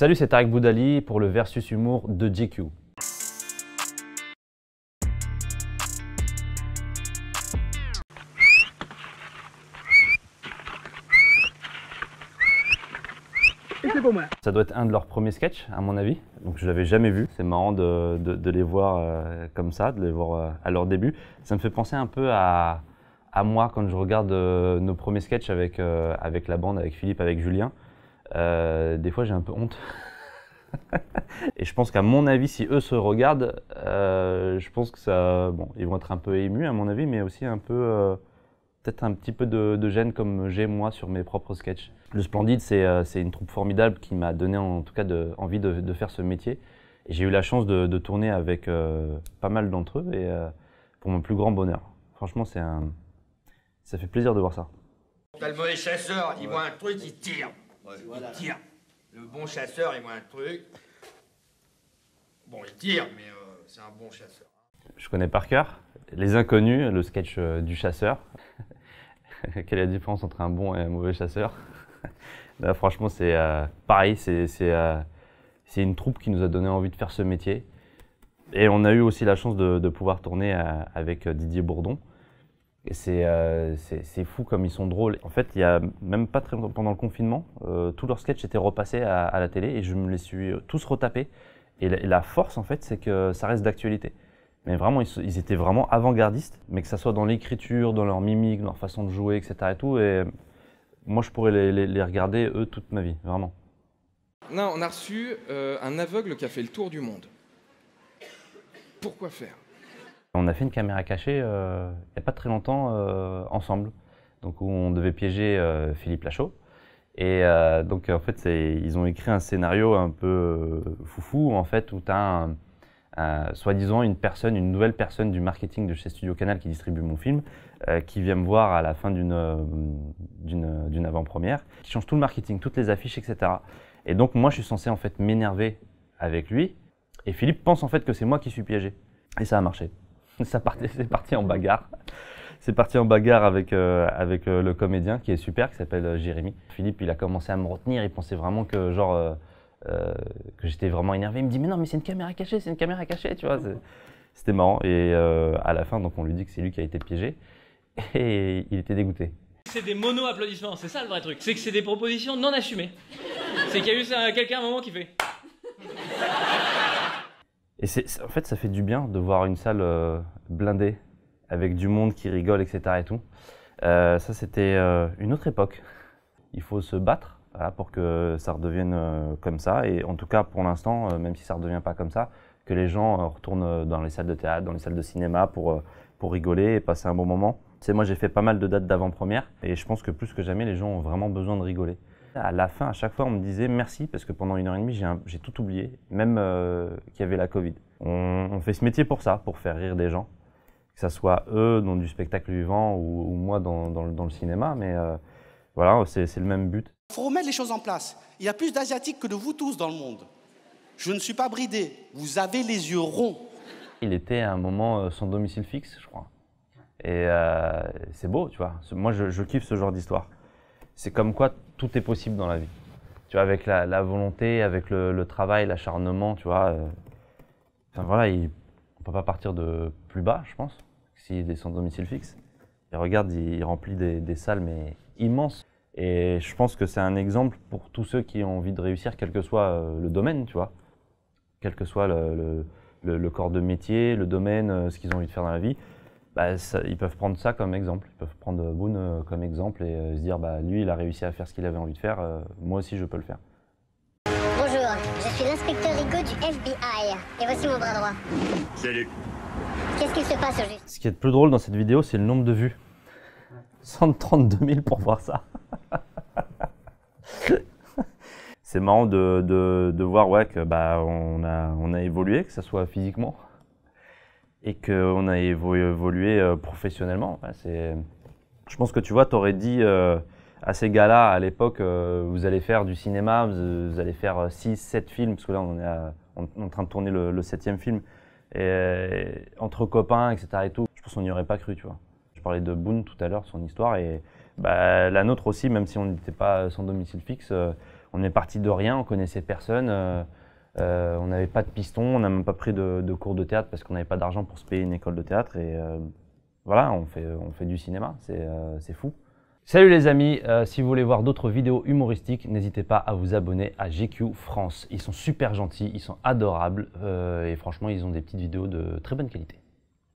Salut, c'est Tarek Boudali pour le Versus Humour de GQ. Ça doit être un de leurs premiers sketchs, à mon avis. Donc je l'avais jamais vu. C'est marrant de, les voir euh, comme ça, de les voir euh, à leur début. Ça me fait penser un peu à, moi quand je regarde euh, nos premiers sketchs avec la bande, avec Philippe, avec Julien. Euh, des fois, j'ai un peu honte. et je pense qu'à mon avis, si eux se regardent, euh, je pense que ça, bon, ils vont être un peu émus à mon avis, mais aussi un peu, euh, peut-être un petit peu de, gêne comme j'ai moi sur mes propres sketchs. Le Splendide, c'est une troupe formidable qui m'a donné en tout cas de, envie de, faire ce métier. Et j'ai eu la chance de, tourner avec pas mal d'entre eux et pour mon plus grand bonheur. Franchement, c'est un... ça fait plaisir de voir ça. T'as le mauvais chasseur, il voit un truc, il tire. Le bon chasseur, il voit un truc. Bon, il tire, mais euh, c'est un bon chasseur. Je connais par cœur Les Inconnus, le sketch euh, du chasseur. Quelle est la différence entre un bon et un mauvais chasseur franchement, c'est euh, pareil, c'est une troupe qui nous a donné envie de faire ce métier. Et on a eu aussi la chance de pouvoir tourner avec Didier Bourdon, et euh, c'est fou comme ils sont drôles. En fait, il n'y a même pas très longtemps pendant le confinement, euh, tous leurs sketchs étaient repassés à, la télé et je me les suis euh, tous retapés. Et la, force, en fait, c'est que ça reste d'actualité. Mais vraiment, ils, étaient vraiment avant-gardistes, mais que ça soit dans l'écriture, dans leur mimique, dans leur façon de jouer, etc. Et tout. Et moi, je pourrais les, regarder, eux, toute ma vie, vraiment. Non, on a reçu un aveugle qui a fait le tour du monde. Pourquoi faire on a fait une caméra cachée euh, il n'y a pas très longtemps euh, ensemble, donc où on devait piéger euh, Philippe Lachaud. Et donc en fait, ils ont écrit un scénario un peu foufou en fait où tu as un, soi-disant une personne, une nouvelle personne du marketing de chez Studio Canal qui distribue mon film, qui vient me voir à la fin d'une avant-première, qui change tout le marketing, toutes les affiches, etc. Et donc moi, je suis censé en fait m'énerver avec lui, et Philippe pense en fait que c'est moi qui suis piégé. Et ça a marché. ça c'est parti en bagarre. C'est parti en bagarre avec, euh, avec euh, le comédien qui est super, qui s'appelle euh, Jérémy. Philippe, il a commencé à me retenir, il pensait vraiment que genre que j'étais vraiment énervé. Il me dit mais non mais c'est une caméra cachée, c'est une caméra cachée, tu vois. C'était marrant et à la fin donc on lui dit que c'est lui qui a été piégé et il était dégoûté. C'est des mono-applaudissements, c'est ça le vrai truc. C'est que c'est des propositions non assumées. C'est qu'il y a eu quelqu'un à un moment qui fait et en fait, ça fait du bien de voir une salle euh, blindée, avec du monde qui rigole, etc. Et tout. Euh, ça, c'était euh, une autre époque. Il faut se battre pour que ça redevienne comme ça. Et en tout cas, pour l'instant, même si ça ne redevient pas comme ça, que les gens retournent dans les salles de théâtre, dans les salles de cinéma pour, pour rigoler et passer un bon moment. moi, j'ai fait pas mal de dates d'avant-première et je pense que plus que jamais, les gens ont vraiment besoin de rigoler. À la fin, à chaque fois, on me disait merci parce que pendant une heure et demie, j'ai tout oublié, même euh, qu'il y avait la Covid. On, fait ce métier pour ça, pour faire rire des gens, que ce soit eux dans du spectacle vivant ou, moi dans, le cinéma, mais euh, voilà, c'est le même but. Il faut remettre les choses en place. Il y a plus d'Asiatiques que de vous tous dans le monde. Je ne suis pas bridé, vous avez les yeux ronds. Il était à un moment euh, sans domicile fixe, je crois. Et c'est beau, tu vois. Moi, je kiffe ce genre d'histoire c'est comme quoi tout est possible dans la vie. Tu vois, avec la, volonté, avec le, travail, l'acharnement, tu vois. Euh, enfin voilà, on peut pas partir de plus bas, je pense, s'il est sans domicile fixe. Et regarde, il, remplit des, salles, mais immenses. Et je pense que c'est un exemple pour tous ceux qui ont envie de réussir, quel que soit euh, le domaine, tu Quel que soit le corps de métier, le domaine, euh, ce qu'ils ont envie de faire dans la vie. Bah, ils peuvent prendre ça comme exemple. Ils peuvent prendre Boone euh, comme exemple et euh, se dire bah, lui, il a réussi à faire ce qu'il avait envie de faire, euh, moi aussi, je peux le faire. Bonjour, je suis l'inspecteur Higo du FBI et voici mon bras droit. Salut. Qu'est-ce qu'il se passe au Ce qui est le plus drôle dans cette vidéo, c'est le nombre de vues. 132 000 pour voir ça. c'est marrant de, voir ouais, bah, on a, a évolué, que ce soit physiquement, et qu'on a évolué euh, professionnellement. Je pense que tu vois, tu aurais dit euh, à ces gars-là, à l'époque, euh, vous allez faire du cinéma, vous, allez faire 6, 7 films, parce que là, on est, en train de tourner le septième film, et, entre copains, etc. Et tout. Je pense qu'on n'y aurait pas cru, tu vois. Je parlais de Boone tout à l'heure, son histoire, et bah, la nôtre aussi, même si on n'était pas sans domicile fixe, on est parti de rien, on connaissait personne. Euh, on n'avait pas de piston, on n'a même pas pris de, cours de théâtre parce qu'on n'avait pas d'argent pour se payer une école de théâtre. Et euh, voilà, on fait, on fait du cinéma, c'est euh, fou. Salut les amis, si vous voulez voir d'autres vidéos humoristiques, n'hésitez pas à vous abonner à GQ France. Ils sont super gentils, ils sont adorables et franchement, ils ont des petites vidéos de très bonne qualité.